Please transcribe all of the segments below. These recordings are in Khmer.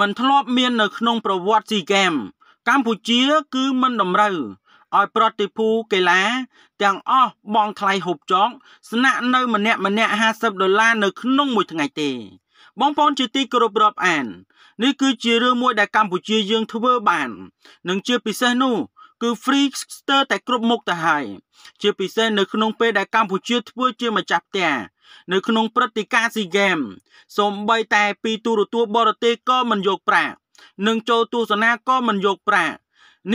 មិនធ្លាប់មាននៅក្នុងប្រវត្តិស៊ីហ្គេមកម្ពុជាគឺមិនតម្រូវឲ្យប្រតិភូកីឡា ទាំងអស់បងថ្លៃហូបចុកស្នាក់នៅ ម្នាក់ម្នាក់50ដុល្លារនៅក្នុងមួយថ្ងៃទេ បងប្អូនជាទីគោរពរាប់អាននេះគឺជារឿងមួយដែលកម្ពុជាយើងធ្វើបាននិងជាពិសេសនោះគឺ free ស្ទើរតែគ្រប់មុខទៅហើយជាពិសេសនៅក្នុងពេលដែលកម្ពុជាធ្វើជាម្ចាស់ផ្ទះនៅក្នុងព្រឹត្តិការណ៍ SEA Games សូម្បីតែពីទូរទស្សន៍បរទេសក៏មិនយកប្រាក់និងចូលទស្សនាក៏មិនយកប្រាក់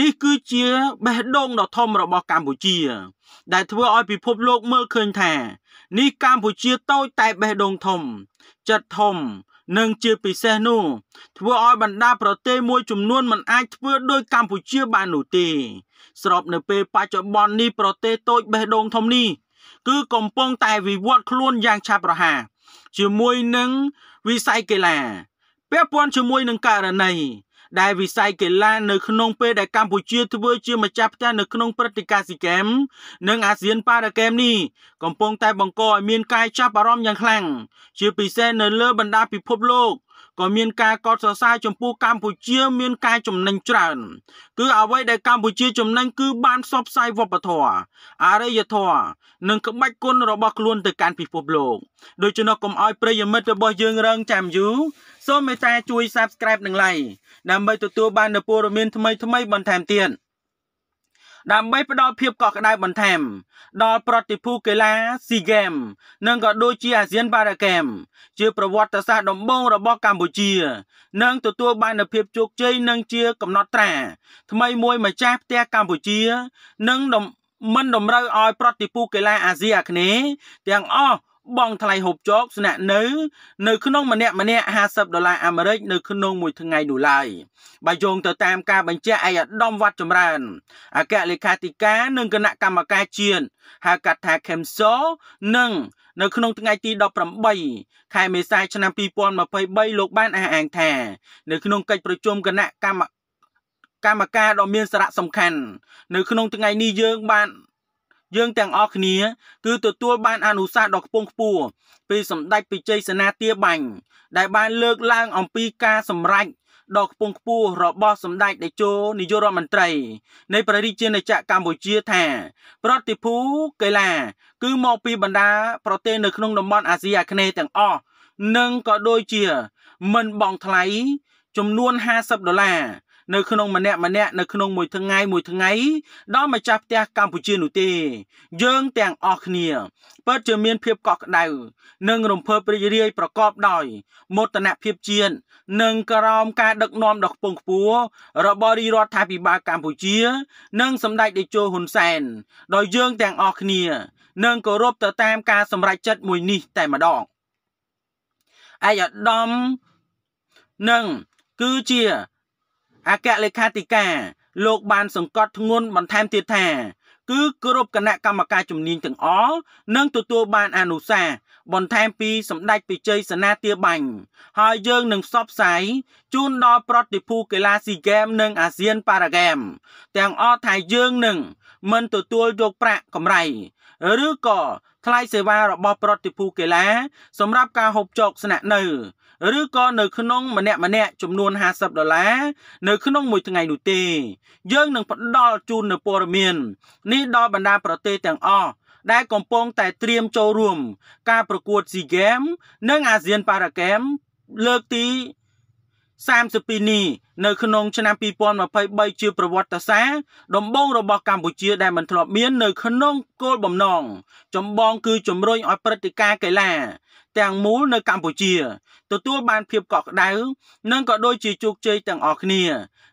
នេះគឺជា បេះដូងដ៏ធំរបស់កម្ពុជា ដែលធ្វើឲ្យពិភពលោក មើលឃើញថានេះកម្ពុជាតូចតែបេះដូងធំចិត្តធំនិងជាពិសេសនោះធ្វើឲ្យបណ្ដាប្រទេសមួយចំនួនមិនអាចធ្វើដូចកម្ពុជាបាននោះទេ ស្របនៅពេលបច្ចុប្បន្ននេះប្រទេសតូច បេះដូងធំនេះគឺ កំពុងតែវិវត្តខ្លួនយ៉ាងឆាប់រហ័សជាមួយនឹងវិស័យកីឡាពាក់ព័ន្ធជាមួយនឹងករណីដែលវិស័យកីឡានៅក្នុងពេលដែលកម្ពុជាធ្វើ ជាម្ចាស់ផ្ទះនៅក្នុងព្រឹត្តិការណ៍ស៊ីហ្គេមនិងអាស៊ានប៉ារ៉ាហ្គេមនេះកំពុងតែបង្កឲ្យមានការចាប់អារម្មណ៍យ៉ាងខ្លាំងជាពិសេសនៅលើបណ្ដាពិភពលោកក៏មានការកោតសរសើរចំពោះកម្ពុជា មានការចំណេញច្រើនគឺអ្វីដែលកម្ពុជាចំណេញគឺបានផ្សព្វផ្សាយវប្បធម៌អរិយធម៌និងក្បាច់គុណរបស់ខ្លួនទៅកាន់ពិភពលោកដូច្នោះកុំឲ្យប្រិយមិត្តរបស់យើងរងចាំយូរសូមមេត្តាជួយ Subscribe និង Like ដើម្បីទទួលបាននូវព័ត៌មានថ្មីៗបន្ថែមទៀត។ដើម្បីផ្ដល់ភាពកក់ក្ដៅបន្ថែមដល់ប្រតិភូកីឡាស៊ីហ្គេមនិងក៏ដូចជាអាស៊ានប៉ារ៉ាហ្គេមជាប្រវត្តិសាស្ត្រដំបូងរបស់កម្ពុជា និងទទួលបាននូវភាពជោគជ័យនិងជាកំណត់ត្រា ថ្មីមួយម្ចាស់ផ្ទះកម្ពុជា និងមិនតម្រូវឲ្យប្រតិភូកីឡា អាស៊ីអាគ្នេយ៍ទាំងអស់បងថ្លៃហូបចុកស្នាក់នៅនៅក្នុងម្នាក់ម្នាក់50ដុល្លារអាមេរិកនៅក្នុងមួយថ្ងៃនោះឡើយបើយោងទៅតាម ការបញ្ជាក់ឯកឧត្តមវត្តចម្រើនអគ្គលេខាធិការនិងគណៈកម្មការជាតិហៅកាត់ថាខេមសូនិងនៅ ក្នុងថ្ងៃទី18ខែមេសាឆ្នាំ2023លោកបានអះអាងថានៅក្នុងកិច្ចប្រជុំគណៈកម្មកម្មការដ៏មានសារៈសំខាន់ នៅក្នុងថ្ងៃនេះយើងបានយើងទាំងអស់គ្នាគឺទទួលបានអនុសាសន៍ដ៏ខ្ពង់ខ្ពស់ពីសម្ដេចពិជ័យសេនាទាបាញ់ដែលបានលើកឡើងអំពីការសម្រេចដ៏ខ្ពង់ខ្ពស់របស់សម្ដេចតេជោនាយករដ្ឋមន្ត្រី នៃព្រះរាជាណាចក្រកម្ពុជាថា ប្រតិភូកីឡាគឺមកពីបណ្ដាប្រទេសនៅក្នុងតំបន់អាស៊ីអាគ្នេយ៍ទាំងអស់និងក៏ដូចជា មិនបងថ្លៃចំនួន50ដុល្លារនៅក្នុងម្នាក់ម្នាក់នៅក្នុងមួយថ្ងៃមួយថ្ងៃដល់ម្ចាស់ផ្ទះកម្ពុជានោះទេយើងទាំងអស់គ្នាពិតជាមានភាពកក់ក្ដៅនិងរំភើបរីករាយប្រកបដោយមោទនភាពជាតិនិង ក្រោមការ ដឹកនាំដ៏ខ្ពង់ខ្ពស់របស់រាជរដ្ឋាភិបាលកម្ពុជា និងសម្ដេចតេជោហ៊ុនសែនដោយយើង ទាំងអស់គ្នានឹងគោរពទៅតាមការសម្រេចចិត្តមួយនេះតែម្ដងឯកឧត្តមនឹងគឺជាអគ្គលេខាធិការលោកបាន សង្កត់ធ្ងន់បន្ថែមទៀតថា គឺគ្រប់គណៈកម្មការជំនាញទាំងអស់នឹងទទួលបានអនុសាសន៍បន្ថែមពីសម្ដេចពិជ័យសេនាទាបាញ់ហើយយើងនឹងផ្សព្វផ្សាយជូនដល់ប្រតិភូកីឡាស៊ីហ្គេមនិងអាស៊ានប៉ារ៉ាហ្គេមទាំងអស់ថាយើងនឹងមិនទទួលយកប្រាក់កម្រៃឬក៏ថ្លៃសេវារបស់ប្រតិភូកីឡា សម្រាប់ការហូបចុកស្នាក់នៅ ឬក៏នៅក្នុងម្នាក់ម្នាក់ចំនួន50ដុល្លារនៅក្នុងមួយថ្ងៃនោះទេ យើងនឹងផ្ដល់ជូននូវព័ត៌មាននេះដល់បណ្ដាប្រទេសទាំងអស់ដែលកំពុងតែត្រៀមចូលរួម ការប្រកួត SEA Games និង ASEAN Para Games លើកទី32នេះនៅក្នុង ឆ្នាំ2023ជាប្រវត្តិសាស្ត្រដំបូងរបស់កម្ពុជាដែលមិនធ្លាប់មាននៅក្នុងគោលបំណងចម្បងគឺជំរុញឲ្យព្រឹត្តិការណ៍កីឡាទាំងមូលនៅកម្ពុជាទទួលបានភាពកក់ក្ដៅនិងក៏ដូចជាជោគជ័យទាំងអស់គ្នា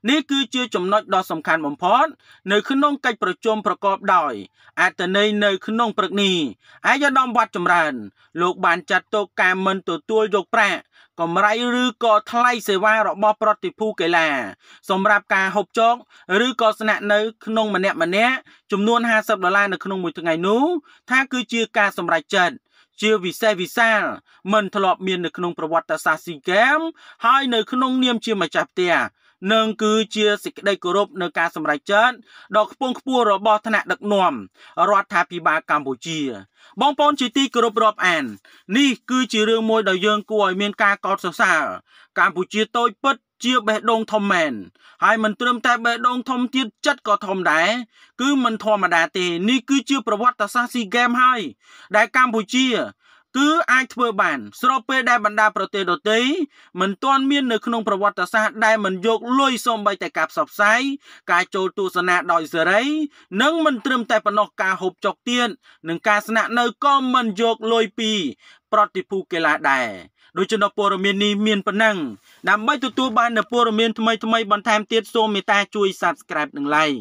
នេះគឺជា ចំណុចដ៏សំខាន់បំផុតនៅក្នុងកិច្ចប្រជុំប្រកបដោយអត្តន័យនៅ ក្នុងព្រឹកនេះអាយដាមវត្តចម្រើនលោកបានចាត់ទុកការមិនទទួលយកប្រាក់កម្រៃឬក៏ថ្លៃ សេវារបស់ប្រតិភូកីឡា សម្រាប់ការហូបចុកឬក៏ស្នាក់នៅ ក្នុងម្នាក់ម្នាក់ចំនួន50ដុល្លារនៅក្នុងមួយថ្ងៃនោះថាគឺជាការសម្រេចចិត្តជាវិសេសវិសាល មិនធ្លាប់មាននៅក្នុងប្រវត្តិសាស្ត្រស៊ីហ្គេមហើយនៅ ក្នុងនាមជាម្ចាស់ផ្ទះនិងគឺជាសេចក្តីគោរពនៅការសម្រេចចិត្តដ៏ខ្ពង់ខ្ពស់របស់ថ្នាក់ដឹកនាំរដ្ឋាភិបាលកម្ពុជា បងប្អូនជាទីគោរពរាប់អាននេះគឺជារឿងមួយដែលយើងគួរឲ្យមានការកោតសរសើរកម្ពុជាតូចពិតជាបេះដូងធំមែន ហើយមិនត្រឹមតែបេះដូងធំទៀតចិត្តក៏ធំដែរគឺមិនធម្មតាទេនេះគឺជាប្រវត្តិសាស្ត្រស៊ីហ្គេមហើយដែលកម្ពុជាគឺអាចធ្វើបាន ស្របពេលដែលបណ្ដាប្រទេសដទៃមិនទាន់មាននៅក្នុងប្រវត្តិសាស្ត្រដែលមិនយកលុយសូម្បីតែការផ្សព្វផ្សាយការចូលទស្សនាដោយសេរី និងមិនត្រឹមតែប៉ុណ្ណោះការហូបចុកទៀតនិងការស្នាក់នៅក៏មិនយកលុយពីប្រតិភូកីឡាដែរដូច្នេះព័ត៌មាននេះមានប៉ុណ្ណឹង ដើម្បីទទួលបាននូវព័ត៌មានថ្មីៗបន្ថែមទៀតសូមមេត្តាជួយ Subscribe និង Like